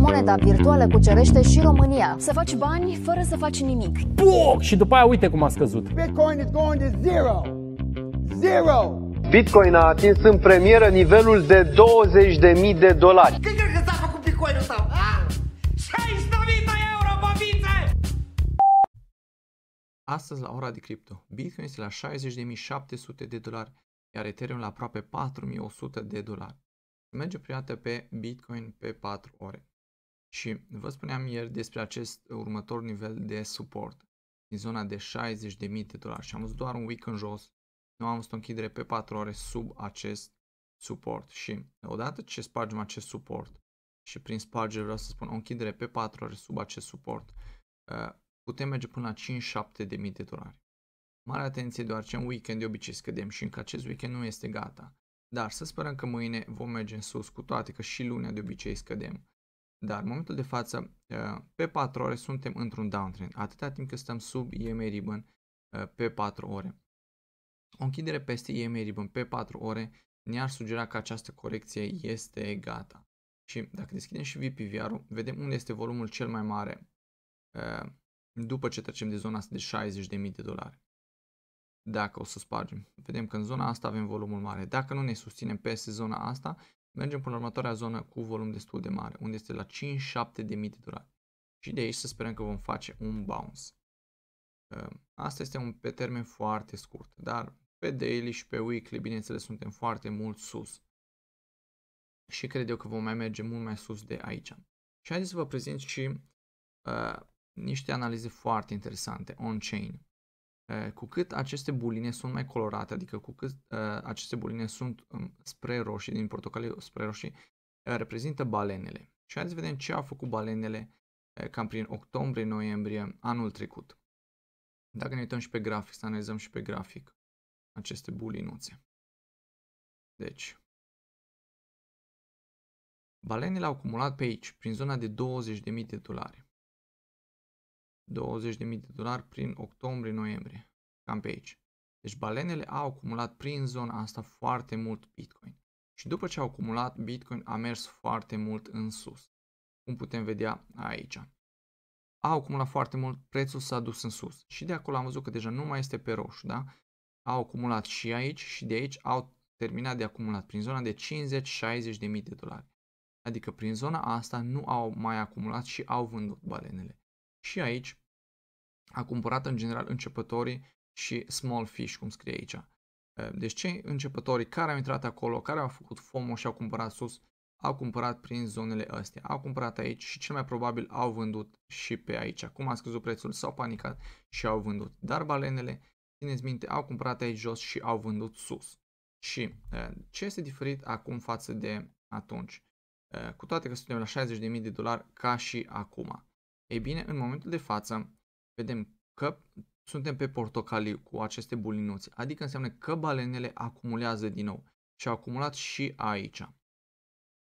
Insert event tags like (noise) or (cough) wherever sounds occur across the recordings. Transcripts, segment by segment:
moneda virtuală cucerește și România. Să faci bani fără să faci nimic. Puh! Și după aia uite cum a scăzut. Bitcoin is going to zero. Zero! Bitcoin a atins în premieră nivelul de 20.000 de dolari. Când crezi că s-a făcut Bitcoin-ul tău? euro, Astăzi, la ora de cripto, Bitcoin este la 60.700 de dolari, iar Ethereum la aproape 4.100 de dolari. Merge prima pe Bitcoin pe 4 ore. Și vă spuneam ieri despre acest următor nivel de suport din zona de 60.000 de dolari și am văzut doar un week în jos, nu am văzut o închidere pe 4 ore sub acest suport și odată ce spargem acest suport și prin spargere vreau să spun o închidere pe 4 ore sub acest suport, uh, putem merge până la 5-7 de mii de dolari. Mare atenție deoarece în weekend de obicei scădem și încă acest weekend nu este gata. Dar să sperăm că mâine vom merge în sus, cu toate că și lunea de obicei scădem. Dar în momentul de față, ă, pe 4 ore suntem într-un downtrend, atâta timp cât stăm sub EMA Ribbon ă, pe 4 ore. O închidere peste EMA Ribbon pe 4 ore ne-ar sugera că această corecție este gata. Și dacă deschidem și VPVR-ul, vedem unde este volumul cel mai mare ă, după ce trecem de zona asta de 60.000 de dolari. Dacă o să spargem, vedem că în zona asta avem volumul mare. Dacă nu ne susținem peste zona asta, Mergem până la următoarea zonă cu volum destul de mare, unde este la 5-7 de mii de dolari. Și de aici să sperăm că vom face un bounce. Ehm, asta este un pe termen foarte scurt, dar pe daily și pe weekly, bineînțeles, suntem foarte mult sus. Și cred eu că vom mai merge mult mai sus de aici. Și haideți să vă prezint și uh, niște analize foarte interesante on-chain. Eh, cu cât aceste buline sunt mai colorate, adică cu cât eh, aceste buline sunt mm, spre roșii, din portocaliu spre roșii, eh, reprezintă balenele. Și hai să vedem ce au făcut balenele cam prin octombrie-noiembrie anul trecut. Dacă ne uităm și pe grafic, să analizăm și pe grafic aceste bulinuțe. Deci, balenele au acumulat pe aici, prin zona de 20.000 de dolari. 20.000 de dolari prin octombrie-noiembrie. Cam pe aici. Deci balenele au acumulat prin zona asta foarte mult Bitcoin. Și după ce au acumulat, Bitcoin a mers foarte mult în sus. Cum putem vedea aici. Au acumulat foarte mult, prețul s-a dus în sus. Și de acolo am văzut că deja nu mai este pe roșu, da? Au acumulat și aici și de aici au terminat de acumulat prin zona de 50-60 de mii de dolari. Adică prin zona asta nu au mai acumulat și au vândut balenele. Și aici a cumpărat în general începătorii și small fish, cum scrie aici. Ehm, deci cei începătorii care au intrat acolo, care au făcut FOMO și au cumpărat sus, au cumpărat prin zonele astea, au cumpărat aici și cel mai probabil au vândut și pe aici. Acum a scăzut prețul, s-au panicat și au vândut. Dar balenele, țineți minte, au cumpărat aici jos și au vândut sus. Și ehm, ce este diferit acum față de atunci? Ehm, cu toate că suntem la 60.000 de dolari ca și acum. Ei bine, în momentul de față, vedem că suntem pe portocaliu cu aceste bulinuțe, adică înseamnă că balenele acumulează din nou și au acumulat și aici.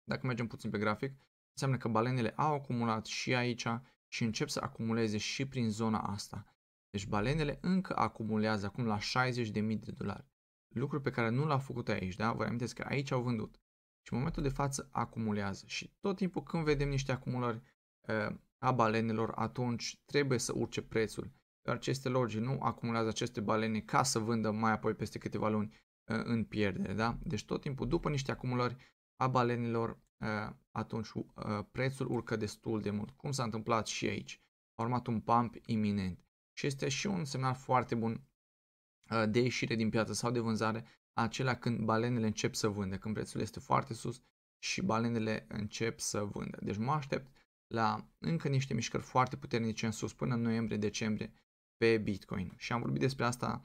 Dacă mergem puțin pe grafic, înseamnă că balenele au acumulat și aici și încep să acumuleze și prin zona asta. Deci balenele încă acumulează acum la 60.000 de dolari. Lucru pe care nu l-au făcut aici, da? Vă amintesc că aici au vândut. Și în momentul de față acumulează. Și tot timpul când vedem niște acumulări ă, a balenelor, atunci trebuie să urce prețul. Dar aceste logii nu acumulează aceste balene ca să vândă mai apoi peste câteva luni ă, în pierdere. Da? Deci tot timpul după niște acumulări a balenelor, ă, atunci ă, prețul urcă destul de mult, cum s-a întâmplat și aici. A urmat un pump iminent și este și un semnal foarte bun de ieșire din piață sau de vânzare, acela când balenele încep să vândă, când prețul este foarte sus și balenele încep să vândă. Deci mă aștept la încă niște mișcări foarte puternice în sus până în noiembrie-decembrie pe Bitcoin. Și am vorbit despre asta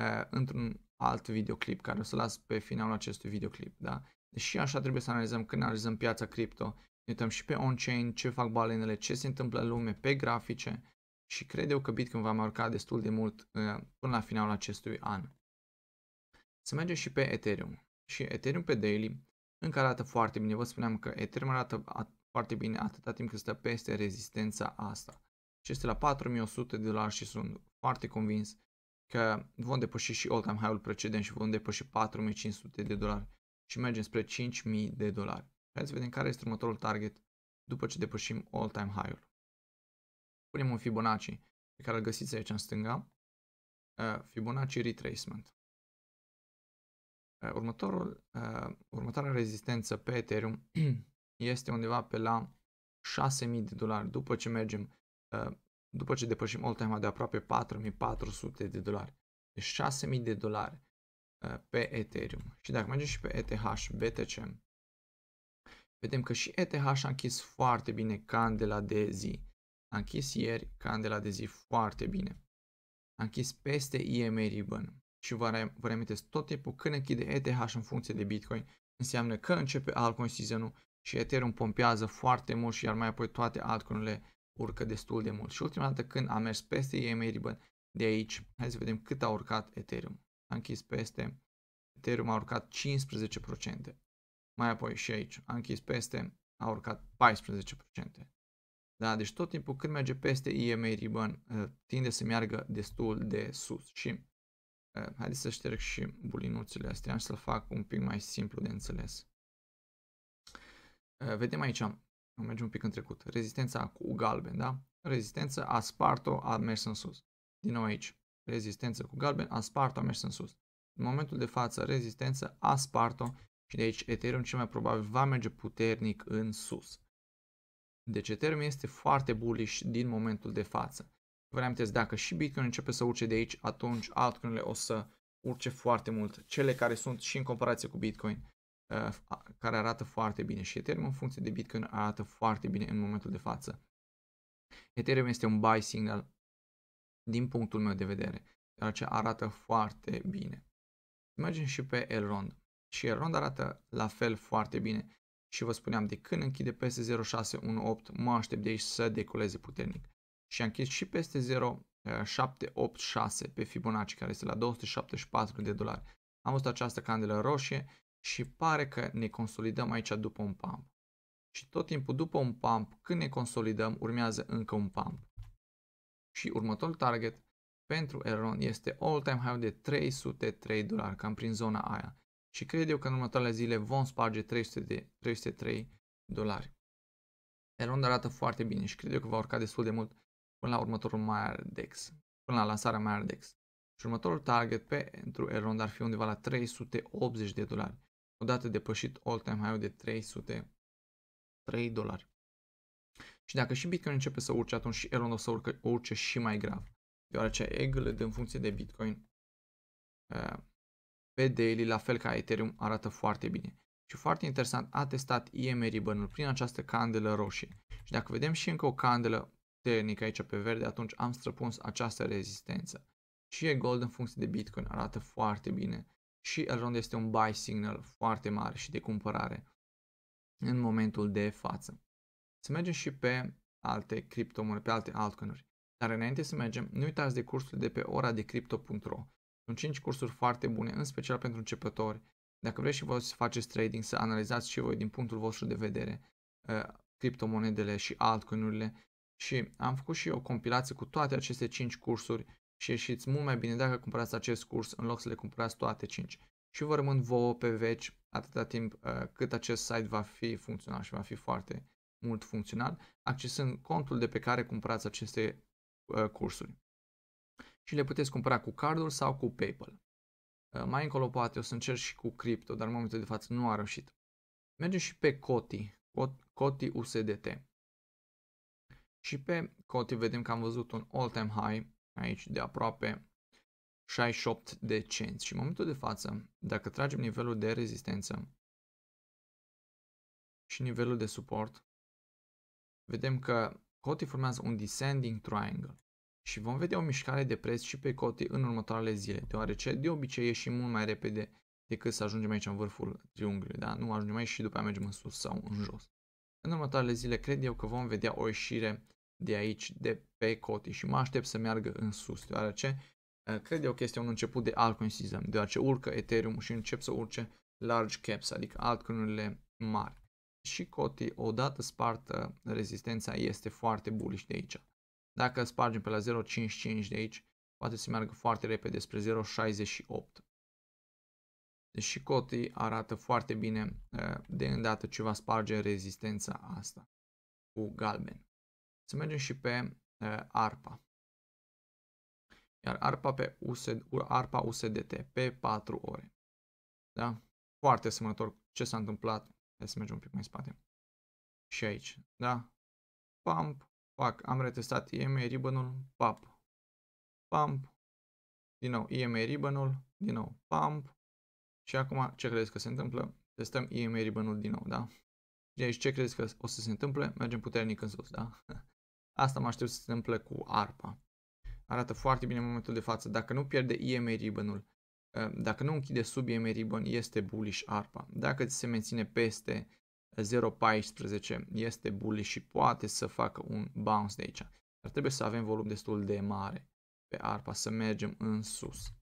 uh, într-un alt videoclip care o să las pe finalul acestui videoclip. Da? Deși așa trebuie să analizăm când analizăm piața cripto, ne uităm și pe on-chain, ce fac balenele, ce se întâmplă în lume, pe grafice și cred eu că Bitcoin va marca destul de mult uh, până la finalul acestui an. Să mergem și pe Ethereum. Și Ethereum pe daily încă arată foarte bine. Vă spuneam că Ethereum arată foarte bine atâta timp cât stă peste rezistența asta. Și este la 4100 de dolari și sunt foarte convins că vom depăși și all-time high-ul precedent și vom depăși 4500 de dolari și mergem spre 5000 de dolari. Hai să vedem care este următorul target după ce depășim all-time high-ul. Punem un Fibonacci pe care îl găsiți aici în stânga, uh, Fibonacci Retracement. Uh, următorul, uh, următoarea rezistență pe Ethereum (clears throat) este undeva pe la 6.000 de dolari după ce mergem, uh, după ce depășim all time de aproape 4.400 de dolari. Deci 6.000 de dolari uh, pe Ethereum. Și dacă mergem și pe ETH, BTC, vedem că și ETH a închis foarte bine candela de zi. A închis ieri candela de zi foarte bine. A închis peste EMA Ribbon. Și vă, vă reamintesc tot timpul când închide ETH în funcție de Bitcoin, înseamnă că începe altcoin season și Ethereum pompează foarte mult și iar mai apoi toate altcoinurile urcă destul de mult. Și ultima dată când a mers peste EMA Ribbon de aici, hai să vedem cât a urcat Ethereum. A închis peste, Ethereum a urcat 15%. Mai apoi și aici, a închis peste, a urcat 14%. Da, deci tot timpul când merge peste EMA Ribbon ă, tinde să meargă destul de sus și ă, haideți să șterg și bulinuțele astea și să-l fac un pic mai simplu de înțeles. Eh, vedem aici, mergem un pic în trecut, rezistența cu galben, da? Rezistență, asparto a mers în sus. Din nou aici, rezistență cu galben, asparto a mers în sus. În momentul de față, rezistență, asparto și de aici Ethereum cel mai probabil va merge puternic în sus. Deci Ethereum este foarte bullish din momentul de față. Vă reamintesc, dacă și Bitcoin începe să urce de aici, atunci altcoinele o să urce foarte mult. Cele care sunt și în comparație cu Bitcoin Uh, care arată foarte bine și Ethereum în funcție de Bitcoin arată foarte bine în momentul de față. Ethereum este un buy signal din punctul meu de vedere, dar ce arată foarte bine. Mergem și pe Elrond. Și Elrond arată la fel foarte bine și vă spuneam de când închide peste 0618 mă aștept de aici să decoleze puternic. Și a închis și peste 0786 pe Fibonacci care este la 274 de dolari. Am văzut această candelă roșie și pare că ne consolidăm aici după un pump. Și tot timpul după un pump, când ne consolidăm, urmează încă un pump. Și următorul target pentru Elrond este all time high de 303 dolari, cam prin zona aia. Și cred eu că în următoarele zile vom sparge 300 de, 303 dolari. Elrond arată foarte bine și cred eu că va urca destul de mult până la următorul Maier Dex, până la lansarea Maier Dex. Și următorul target pentru Elrond ar fi undeva la 380 de dolari odată depășit all-time high-ul de 303 dolari. Și dacă și Bitcoin începe să urce, atunci și Elon o să urcă, o urce și mai grav, deoarece EGLD în funcție de Bitcoin uh, pe daily, la fel ca Ethereum, arată foarte bine. Și foarte interesant, a testat EMA ribbon prin această candelă roșie. Și dacă vedem și încă o candelă puternică aici pe verde, atunci am străpuns această rezistență. Și e gold în funcție de Bitcoin arată foarte bine și Elrond este un buy signal foarte mare și de cumpărare în momentul de față. Să mergem și pe alte criptomonede, pe alte altcoinuri. Dar înainte să mergem, nu uitați de cursurile de pe ora de cripto.ro. Sunt 5 cursuri foarte bune, în special pentru începători. Dacă vreți și voi să faceți trading, să analizați și voi din punctul vostru de vedere uh, criptomonedele și altcoinurile și am făcut și o compilație cu toate aceste 5 cursuri și ieșiți mult mai bine dacă cumpărați acest curs în loc să le cumpărați toate 5 și vă rămân vouă pe veci atâta timp uh, cât acest site va fi funcțional și va fi foarte mult funcțional, accesând contul de pe care cumpărați aceste uh, cursuri. Și le puteți cumpăra cu cardul sau cu PayPal. Uh, mai încolo poate o să încerc și cu cripto, dar în momentul de față nu a reușit. Mergem și pe Coti, Coti USDT. Și pe Coti vedem că am văzut un all-time high aici de aproape 68 de cenți. Și în momentul de față, dacă tragem nivelul de rezistență și nivelul de suport, vedem că Coti formează un descending triangle și vom vedea o mișcare de preț și pe Coti în următoarele zile, deoarece de obicei ieșim mult mai repede decât să ajungem aici în vârful triunghiului, da? Nu ajungem aici și după aia mergem în sus sau în jos. În următoarele zile cred eu că vom vedea o ieșire de aici, de pe coti și mă aștept să meargă în sus, deoarece uh, cred eu că este un început de altcoin season, deoarece urcă Ethereum și încep să urce large caps, adică altcoinurile mari. Și coti odată spartă rezistența, este foarte bullish de aici. Dacă spargem pe la 0.55 de aici, poate să meargă foarte repede spre 0.68. Deși și deci arată foarte bine uh, de îndată ce va sparge rezistența asta cu galben. Să mergem și pe uh, ARPA. Iar ARPA, pe USD, ARPA USDT pe 4 ore. Da? Foarte asemănător ce s-a întâmplat. Hai să mergem un pic mai spate. Și aici. Da? Pump, fac, am retestat IMA ribbon pump, pump, din nou IMA ribbon-ul, din nou pump. Și acum ce credeți că se întâmplă? Testăm IMA ribbon din nou, da? Deci ce credeți că o să se întâmple? Mergem puternic în sus, da? (laughs) Asta mă aștept să se întâmple cu arpa. Arată foarte bine în momentul de față. Dacă nu pierde EMA ribbon eh, dacă nu închide sub EMA ribbon, este bullish arpa. Dacă se menține peste 0.14, este bullish și poate să facă un bounce de aici. Dar trebuie să avem volum destul de mare pe arpa, să mergem în sus.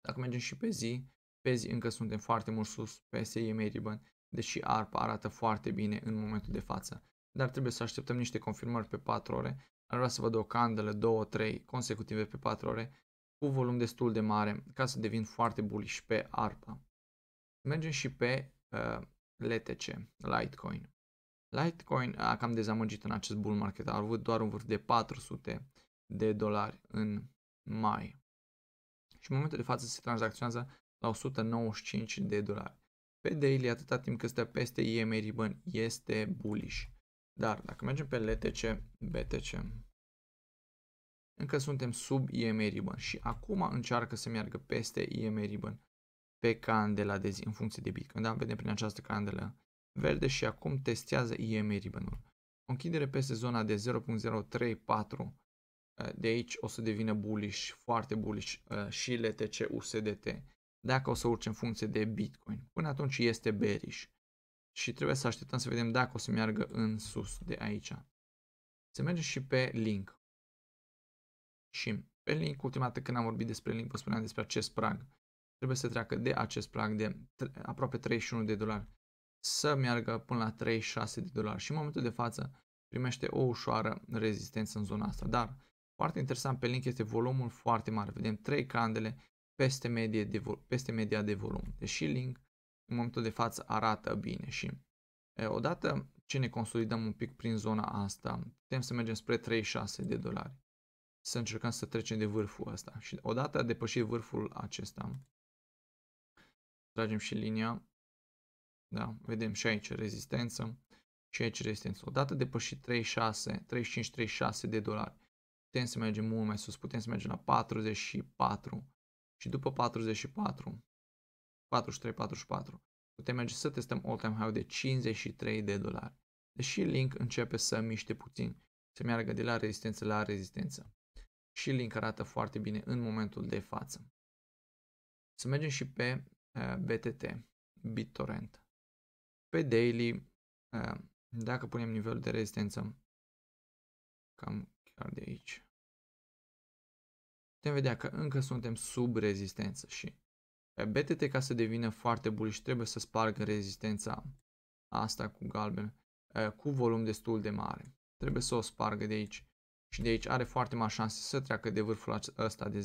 Dacă mergem și pe zi, pe zi încă suntem foarte mult sus peste EMA ribbon, deși arpa arată foarte bine în momentul de față dar trebuie să așteptăm niște confirmări pe 4 ore. Ar vrea să văd o candelă 2-3 consecutive pe 4 ore cu volum destul de mare ca să devin foarte bullish pe ARPA. Mergem și pe uh, LTC, Litecoin. Litecoin a cam dezamăgit în acest bull market, a avut doar un vârf de 400 de dolari în mai. Și în momentul de față se tranzacționează la 195 de dolari. Pe daily, atâta timp cât stă peste EMA ribbon, este bullish. Dar dacă mergem pe LTC, BTC, încă suntem sub IME Ribbon și acum încearcă să meargă peste IME Ribbon pe candela de zi în funcție de Bitcoin. Da? Vedem prin această candelă verde și acum testează IME Ribbon-ul. O închidere peste zona de 0.034 eh, de aici o să devină bullish, foarte bullish eh, și LTC USDT dacă o să urce în funcție de Bitcoin. Până atunci este bearish și trebuie să așteptăm să vedem dacă o să meargă în sus de aici. Se merge și pe link. Și pe link, ultima dată când am vorbit despre link, vă spuneam despre acest prag. Trebuie să treacă de acest prag de aproape 31 de dolari să meargă până la 36 de dolari și în momentul de față primește o ușoară rezistență în zona asta. Dar foarte interesant pe link este volumul foarte mare. Vedem 3 candele peste, medie de, peste media de volum. Deși link în momentul de față arată bine și e, odată ce ne consolidăm un pic prin zona asta, putem să mergem spre 36 de dolari. Să încercăm să trecem de vârful ăsta și odată depășit vârful acesta, tragem și linia, da, vedem și aici rezistență și aici rezistență. Odată depășit 36, 35, 36 de dolari, putem să mergem mult mai sus, putem să mergem la 44 și după 44 43, 44. Putem merge să testăm all-time high de 53 de dolari. Deși Link începe să miște puțin, să meargă de la rezistență la rezistență. Și Link arată foarte bine în momentul de față. Să mergem și pe uh, BTT, BitTorrent. Pe daily, uh, dacă punem nivelul de rezistență cam chiar de aici, putem vedea că încă suntem sub rezistență și BTT ca să devină foarte și trebuie să spargă rezistența asta cu galben cu volum destul de mare. Trebuie să o spargă de aici și de aici are foarte mari șanse să treacă de vârful ăsta de 0.041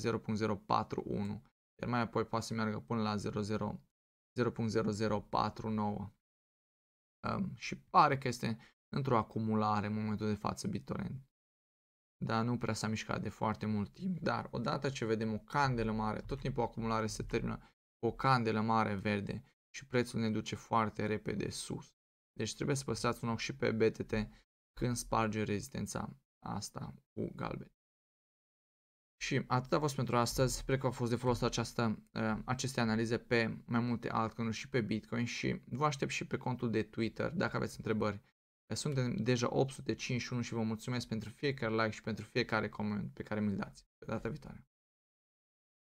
iar mai apoi poate să meargă până la 0.0049 um, și pare că este într-o acumulare în momentul de față BitTorrent. Dar nu prea s-a mișcat de foarte mult timp, dar odată ce vedem o candelă mare, tot timpul acumulare se termină o candelă mare verde și prețul ne duce foarte repede sus. Deci trebuie să păstrați un ochi și pe BTT când sparge rezistența asta cu galben. Și atât a fost pentru astăzi. Sper că a fost de folos această, ă, aceste analize pe mai multe altcoin și pe Bitcoin și vă aștept și pe contul de Twitter dacă aveți întrebări. Suntem deja 851 și vă mulțumesc pentru fiecare like și pentru fiecare coment pe care mi-l dați. Pe data viitoare!